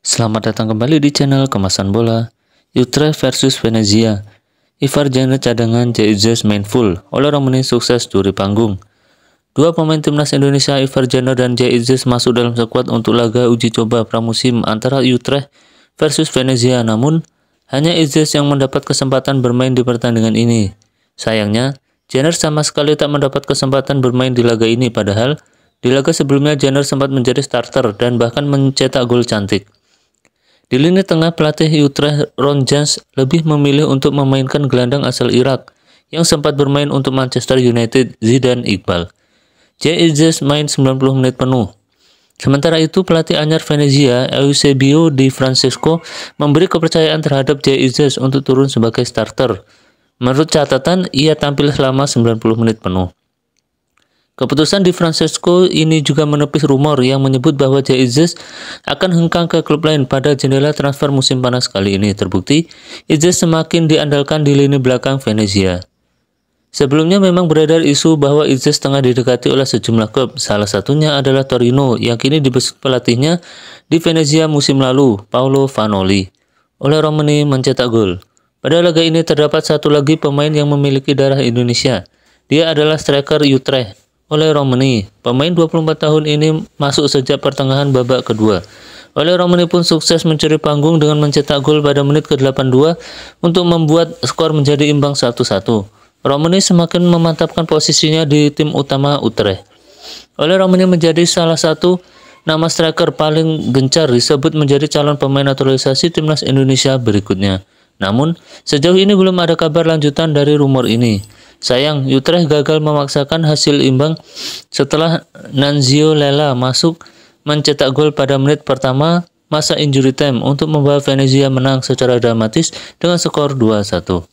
Selamat datang kembali di channel Kemasan Bola Utrecht versus Venezia Ivar Jenner cadangan Jesus main full oleh Romani sukses duri panggung Dua pemain timnas Indonesia Ivar Jenner dan Jesus masuk dalam skuad untuk laga uji coba pramusim antara Utrecht versus Venezia namun hanya Jesus yang mendapat kesempatan bermain di pertandingan ini Sayangnya Jenner sama sekali tak mendapat kesempatan bermain di laga ini padahal di laga sebelumnya Jenner sempat menjadi starter dan bahkan mencetak gol cantik. Di lini tengah pelatih Utrecht Ron Jans lebih memilih untuk memainkan gelandang asal Irak yang sempat bermain untuk Manchester United Zidane Iqbal. J.I.Z. main 90 menit penuh. Sementara itu pelatih Anyar Venezia Eusebio Di Francesco memberi kepercayaan terhadap J.I.Z. untuk turun sebagai starter. Menurut catatan, ia tampil selama 90 menit penuh. Keputusan di Francesco ini juga menepis rumor yang menyebut bahwa Jesus akan hengkang ke klub lain pada jendela transfer musim panas kali ini. Terbukti, Jesus semakin diandalkan di lini belakang Venezia. Sebelumnya memang beredar isu bahwa Jesus tengah didekati oleh sejumlah klub. Salah satunya adalah Torino yang kini dibesuk pelatihnya di Venezia musim lalu, Paolo Vanoli. Oleh Romani mencetak gol. Pada laga ini terdapat satu lagi pemain yang memiliki darah Indonesia. Dia adalah striker Utrecht oleh Romani, Pemain 24 tahun ini masuk sejak pertengahan babak kedua. Oleh Romani pun sukses mencuri panggung dengan mencetak gol pada menit ke-82 untuk membuat skor menjadi imbang 1-1. Romani semakin memantapkan posisinya di tim utama Utrecht. Oleh Romani menjadi salah satu nama striker paling gencar disebut menjadi calon pemain naturalisasi timnas Indonesia berikutnya. Namun, sejauh ini belum ada kabar lanjutan dari rumor ini. Sayang, Utrecht gagal memaksakan hasil imbang setelah Nanzio Lela masuk mencetak gol pada menit pertama masa injury time untuk membawa Venezia menang secara dramatis dengan skor 2-1.